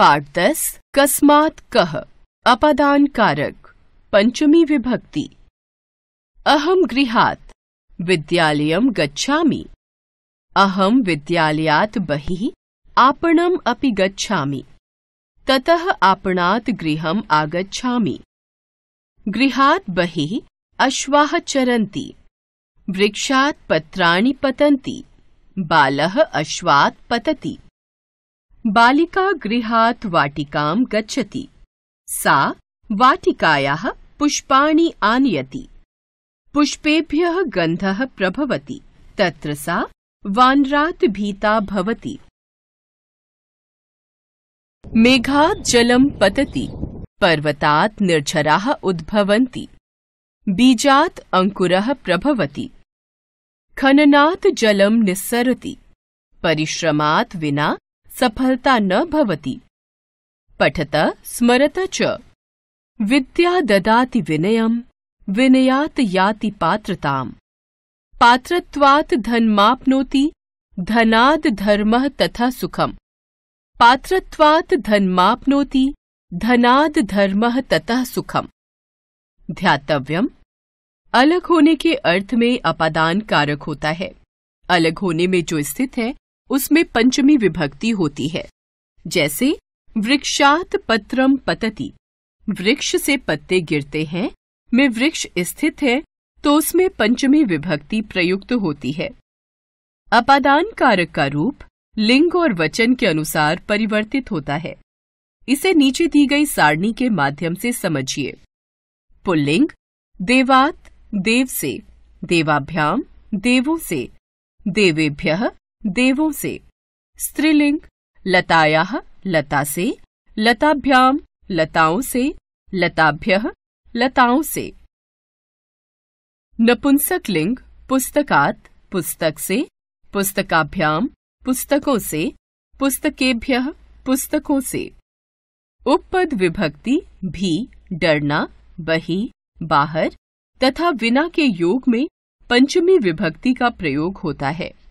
पाठ दस कस्मात कह अपादान कारक पंचमी विभक्ति अहम गृहात विद्यालय गच्छामि अहम विद्यालयात बहिः आपणम अपि गच्छामि ततः आपणात् गृहम आगच्छामि गृहात बहिः अश्वाः चरन्ति वृक्षात् पत्राणि पतन्ति बालः अश्वात् पतति बालिका गृहात् वाटिकां गच्छति सा वाटिकायाः पुष्पाणि आनयति पुष्पेभ्यः गन्धः प्रभवति तत्र सा वानरात् भीता भवति मेघात् जलं पतति पर्वतात् निर्झराः उद्भवन्ति बीजात् अङ्कुरः प्रभवति खननात् जलं निस्सरति परिश्रमात् विना सफलता न भवति पठत स्मरत च विद्या ददाति विनयम् विनयात याति पात्रताम् पात्रत्वात् धनमाप्नोति धनाद् धर्मः तथा सुखम् पात्रत्वात् धनमाप्नोति धनाद् धर्मः ततः सुखम ध्यातव्यम् अलग होने के अर्थ में अपादान कारक होता है अलग होने में जो स्थित है उसमें पंचमी विभक्ति होती है जैसे वृक्षात पत्रम पतति वृक्ष से पत्ते गिरते हैं में वृक्ष स्थित है तो उसमें पंचमी विभक्ति प्रयुक्त होती है अपादान कारक का रूप लिंग और वचन के अनुसार परिवर्तित होता है इसे नीचे दी गई सारणी के माध्यम से समझिए पुल्लिंग देवात देव से देवाभ्याम देवों से देवेभ्य देवों से स्त्रीलिंग लताया लता से लताभ्याम लताओं से लताभ्य लताओं से नपुंसक लिंग पुस्तकात पुस्तक से पुस्तकाभ्याम पुस्तकों से पुस्तकेभ्य पुस्तकों से उपपद विभक्ति भी डरना बही बाहर तथा विना के योग में पंचमी विभक्ति का प्रयोग होता है